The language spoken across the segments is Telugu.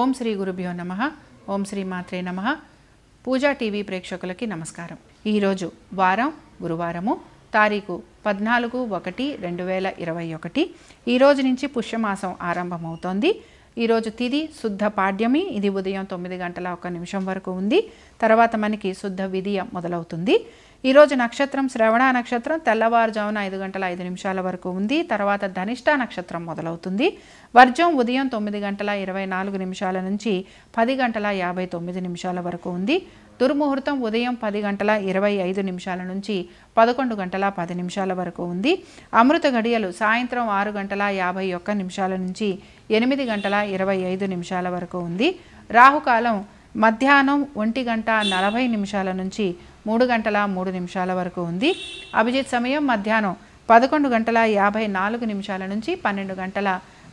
ఓం శ్రీ గురుభ్యో నమ ఓం శ్రీ మాత్రే నమ పూజా టీవీ ప్రేక్షకులకి నమస్కారం ఈరోజు వారం గురువారము తారీఖు పద్నాలుగు ఒకటి రెండు వేల ఇరవై ఒకటి ఈరోజు నుంచి పుష్యమాసం ఆరంభమవుతోంది ఈరోజు తిది శుద్ధ పాడ్యమి ఇది ఉదయం తొమ్మిది గంటల ఒక నిమిషం వరకు ఉంది తర్వాత మనకి శుద్ధ విధియ మొదలవుతుంది ఈరోజు నక్షత్రం శ్రవణ నక్షత్రం తెల్లవారుజామున ఐదు గంటల ఐదు నిమిషాల వరకు ఉంది తర్వాత ధనిష్ట నక్షత్రం మొదలవుతుంది వర్జం ఉదయం తొమ్మిది గంటల ఇరవై నాలుగు నిమిషాల నుంచి పది గంటల యాభై తొమ్మిది నిమిషాల వరకు ఉంది దుర్ముహూర్తం ఉదయం పది గంటల ఇరవై ఐదు నిమిషాల నుంచి పదకొండు గంటల పది నిమిషాల వరకు ఉంది అమృత గడియలు సాయంత్రం ఆరు గంటల యాభై ఒక్క నిమిషాల నుంచి ఎనిమిది గంటల ఇరవై ఐదు నిమిషాల వరకు ఉంది రాహుకాలం మధ్యాహ్నం ఒంటి గంట నలభై నిమిషాల నుంచి మూడు గంటల మూడు నిమిషాల వరకు ఉంది అభిజిత్ సమయం మధ్యాహ్నం పదకొండు గంటల యాభై నాలుగు నిమిషాల నుంచి పన్నెండు గంటల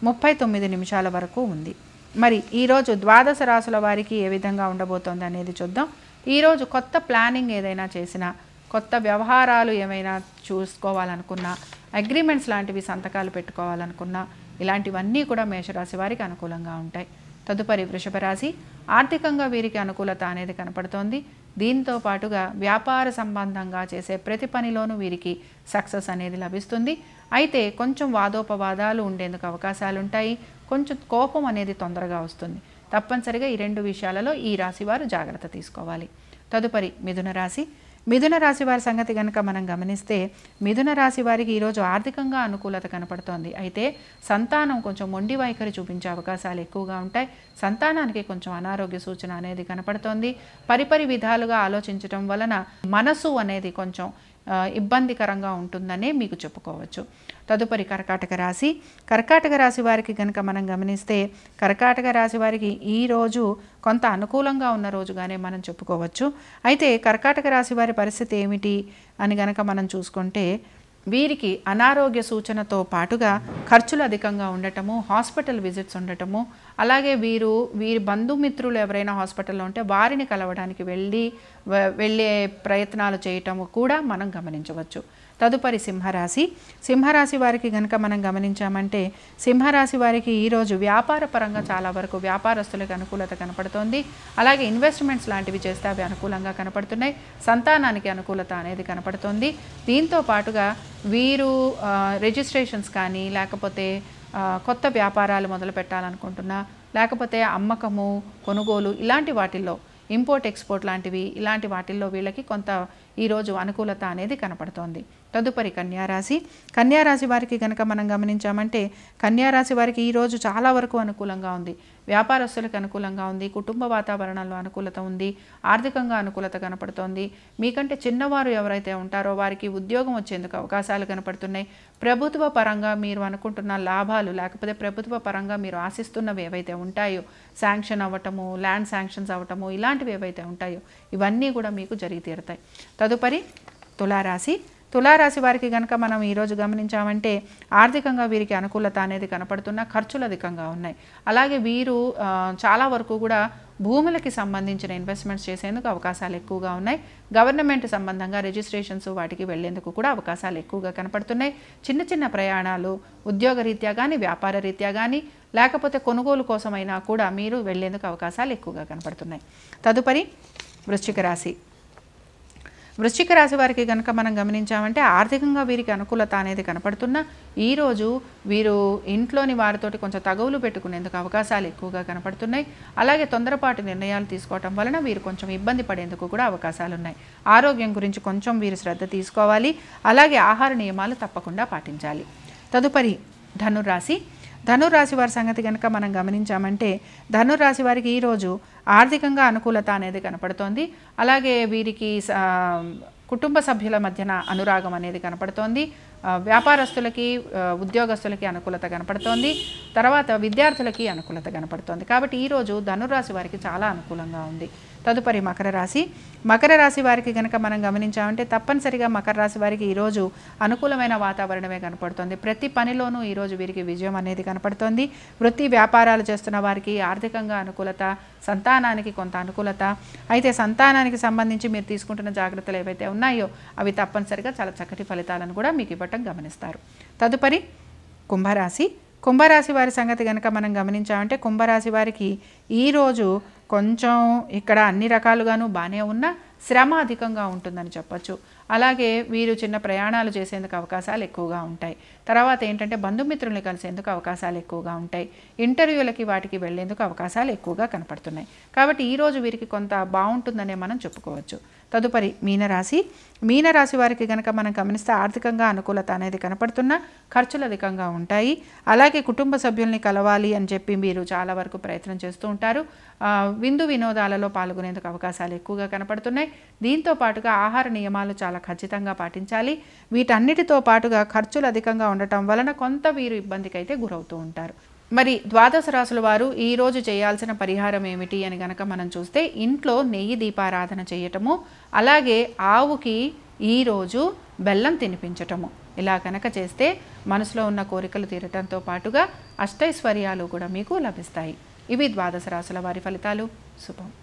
ముప్పై తొమ్మిది నిమిషాల వరకు ఉంది మరి ఈరోజు ద్వాదశ రాసుల వారికి ఏ విధంగా ఉండబోతోంది అనేది చూద్దాం ఈరోజు కొత్త ప్లానింగ్ ఏదైనా చేసినా కొత్త వ్యవహారాలు ఏమైనా చూసుకోవాలనుకున్నా అగ్రిమెంట్స్ లాంటివి సంతకాలు పెట్టుకోవాలనుకున్నా ఇలాంటివన్నీ కూడా మేషరాశి వారికి అనుకూలంగా ఉంటాయి తదుపరి వృషభ రాశి ఆర్థికంగా వీరికి అనుకూలత అనేది కనపడుతోంది దీంతో పాటుగా వ్యాపార సంబంధంగా చేసే ప్రతి పనిలోనూ వీరికి సక్సెస్ అనేది లభిస్తుంది అయితే కొంచెం వాదోపవాదాలు ఉండేందుకు అవకాశాలుంటాయి కొంచెం కోపం అనేది తొందరగా వస్తుంది తప్పనిసరిగా ఈ రెండు విషయాలలో ఈ రాశి వారు జాగ్రత్త తీసుకోవాలి తదుపరి మిథున రాశి మిథున రాశి వారి సంగతి కనుక మనం గమనిస్తే మిథున రాశి వారికి ఈరోజు ఆర్థికంగా అనుకూలత కనపడుతోంది అయితే సంతానం కొంచెం మొండి వైఖరి చూపించే అవకాశాలు ఎక్కువగా ఉంటాయి సంతానానికి కొంచెం అనారోగ్య సూచన అనేది కనపడుతోంది పరిపరి విధాలుగా ఆలోచించడం వలన మనసు అనేది కొంచెం ఇబ్బందికరంగా ఉంటుందనే మీకు చెప్పుకోవచ్చు తదుపరి కర్కాటక రాశి కర్కాటక రాశి వారికి కనుక మనం గమనిస్తే కర్కాటక రాశి వారికి ఈ రోజు కొంత అనుకూలంగా ఉన్న రోజుగానే మనం చెప్పుకోవచ్చు అయితే కర్కాటక రాశి వారి పరిస్థితి ఏమిటి అని గనక మనం చూసుకుంటే వీరికి అనారోగ్య సూచనతో పాటుగా ఖర్చులు అధికంగా ఉండటము హాస్పిటల్ విజిట్స్ ఉండటము అలాగే వీరు వీరి బంధుమిత్రులు ఎవరైనా హాస్పిటల్లో ఉంటే వారిని కలవడానికి వెళ్ళి వెళ్ళే ప్రయత్నాలు చేయటము కూడా మనం గమనించవచ్చు తదుపరి సింహరాశి సింహరాశి వారికి కనుక మనం గమనించామంటే సింహరాశి వారికి ఈరోజు వ్యాపార పరంగా చాలా వరకు వ్యాపారస్తులకు అనుకూలత కనపడుతోంది అలాగే ఇన్వెస్ట్మెంట్స్ లాంటివి చేస్తే అవి అనుకూలంగా కనపడుతున్నాయి సంతానానికి అనుకూలత అనేది కనపడుతోంది దీంతో పాటుగా వీరు రిజిస్ట్రేషన్స్ కానీ లేకపోతే కొత్త వ్యాపారాలు మొదలు పెట్టాలనుకుంటున్నా లేకపోతే అమ్మకము కొనుగోలు ఇలాంటి వాటిల్లో ఇంపోర్ట్ ఎక్స్పోర్ట్ లాంటివి ఇలాంటి వాటిల్లో వీళ్ళకి కొంత ఈరోజు అనుకూలత అనేది కనపడుతోంది తదుపరి కన్యారాశి కన్యారాశి వారికి గనక మనం గమనించామంటే కన్యారాశి వారికి ఈరోజు చాలా వరకు అనుకూలంగా ఉంది వ్యాపారస్తులకు అనుకూలంగా ఉంది కుటుంబ వాతావరణంలో అనుకూలత ఉంది ఆర్థికంగా అనుకూలత కనపడుతోంది మీకంటే చిన్నవారు ఎవరైతే ఉంటారో వారికి ఉద్యోగం వచ్చేందుకు అవకాశాలు కనపడుతున్నాయి ప్రభుత్వ పరంగా మీరు అనుకుంటున్న లాభాలు లేకపోతే ప్రభుత్వ పరంగా మీరు ఆశిస్తున్నవి ఏవైతే ఉంటాయో శాంక్షన్ అవ్వటము ల్యాండ్ శాంక్షన్స్ అవ్వటము ఇలాంటివి ఏవైతే ఉంటాయో ఇవన్నీ కూడా మీకు జరిగి తీరుతాయి తదుపరి తులారాశి తులారాశి వారికి కనుక మనం ఈరోజు గమనించామంటే ఆర్థికంగా వీరికి అనుకూలత అనేది కనపడుతున్న ఖర్చులు అధికంగా ఉన్నాయి అలాగే వీరు చాలా వరకు కూడా భూములకి సంబంధించిన ఇన్వెస్ట్మెంట్స్ చేసేందుకు అవకాశాలు ఎక్కువగా ఉన్నాయి గవర్నమెంట్ సంబంధంగా రిజిస్ట్రేషన్స్ వాటికి వెళ్లేందుకు కూడా అవకాశాలు ఎక్కువగా కనపడుతున్నాయి చిన్న చిన్న ప్రయాణాలు ఉద్యోగ రీత్యా కానీ వ్యాపార రీత్యా కానీ లేకపోతే కొనుగోలు కోసమైనా కూడా మీరు వెళ్లేందుకు అవకాశాలు ఎక్కువగా కనపడుతున్నాయి తదుపరి వృశ్చిక రాశి వృశ్చిక రాశి వారికి కనుక మనం గమనించామంటే ఆర్థికంగా వీరికి అనుకూలత అనేది కనపడుతున్నా ఈరోజు వీరు ఇంట్లోని వారితోటి కొంచెం తగవులు పెట్టుకునేందుకు అవకాశాలు ఎక్కువగా కనపడుతున్నాయి అలాగే తొందరపాటు నిర్ణయాలు తీసుకోవటం వలన వీరు కొంచెం ఇబ్బంది పడేందుకు కూడా అవకాశాలు ఉన్నాయి ఆరోగ్యం గురించి కొంచెం వీరు శ్రద్ధ తీసుకోవాలి అలాగే ఆహార నియమాలు తప్పకుండా పాటించాలి తదుపరి ధనురాశి ధనురాశి వారి సంగతి కనుక మనం గమనించామంటే ధనురాశి వారికి ఈరోజు ఆర్థికంగా అనుకూలత అనేది కనపడుతోంది అలాగే వీరికి కుటుంబ సభ్యుల మధ్యన అనురాగం అనేది కనపడుతోంది వ్యాపారస్తులకి ఉద్యోగస్తులకి అనుకూలత కనపడుతోంది తర్వాత విద్యార్థులకి అనుకూలత కనపడుతోంది కాబట్టి ఈరోజు ధనురాశి వారికి చాలా అనుకూలంగా ఉంది తదుపరి మకర రాశి మకర రాశి వారికి కనుక మనం గమనించామంటే తప్పనిసరిగా మకర రాశి వారికి ఈరోజు అనుకూలమైన వాతావరణమే కనపడుతుంది ప్రతి పనిలోనూ ఈరోజు వీరికి విజయం అనేది కనపడుతుంది వృత్తి వ్యాపారాలు చేస్తున్న వారికి ఆర్థికంగా అనుకూలత సంతానానికి కొంత అనుకూలత అయితే సంతానానికి సంబంధించి మీరు తీసుకుంటున్న జాగ్రత్తలు ఏవైతే ఉన్నాయో అవి తప్పనిసరిగా చాలా చక్కటి ఫలితాలను కూడా మీకు ఇవ్వటం ఉండటం గమనిస్తారు తదుపరి కుంభరాశి కుంభరాశి వారి సంగతి కనుక మనం గమనించామంటే కుంభరాశి వారికి ఈరోజు కొంచెం ఇక్కడ అన్ని రకాలుగాను బాగానే ఉన్నా శ్రమ అధికంగా ఉంటుందని చెప్పచ్చు అలాగే వీరు చిన్న ప్రయాణాలు చేసేందుకు అవకాశాలు ఎక్కువగా ఉంటాయి తర్వాత ఏంటంటే బంధుమిత్రుల్ని కలిసేందుకు అవకాశాలు ఎక్కువగా ఉంటాయి ఇంటర్వ్యూలకి వాటికి వెళ్లేందుకు అవకాశాలు ఎక్కువగా కనపడుతున్నాయి కాబట్టి ఈరోజు వీరికి కొంత బాగుంటుందనే మనం చెప్పుకోవచ్చు తదుపరి మీనరాశి మీనరాశి వారికి కనుక మనం గమనిస్తే ఆర్థికంగా అనుకూలత అనేది కనపడుతున్నా ఖర్చులు అధికంగా ఉంటాయి అలాగే కుటుంబ సభ్యుల్ని కలవాలి అని చెప్పి మీరు చాలా వరకు ప్రయత్నం చేస్తూ ఉంటారు విందు వినోదాలలో పాల్గొనేందుకు అవకాశాలు ఎక్కువగా కనపడుతున్నాయి దీంతో పాటుగా ఆహార నియమాలు చాలా ఖచ్చితంగా పాటించాలి వీటన్నిటితో పాటుగా ఖర్చులు అధికంగా ఉండటం వలన కొంత వీరు ఇబ్బందికైతే గురవుతూ ఉంటారు మరి ద్వాదశ రాసుల వారు ఈరోజు చేయాల్సిన పరిహారం ఏమిటి అని గనక మనం చూస్తే ఇంట్లో నెయ్యి దీపారాధన చేయటము అలాగే ఆవుకి ఈరోజు బెల్లం తినిపించటము ఇలా కనుక చేస్తే మనసులో ఉన్న కోరికలు తీరటంతో పాటుగా అష్టైశ్వర్యాలు కూడా మీకు లభిస్తాయి ఇవి ద్వాదశ రాసుల వారి ఫలితాలు శుభం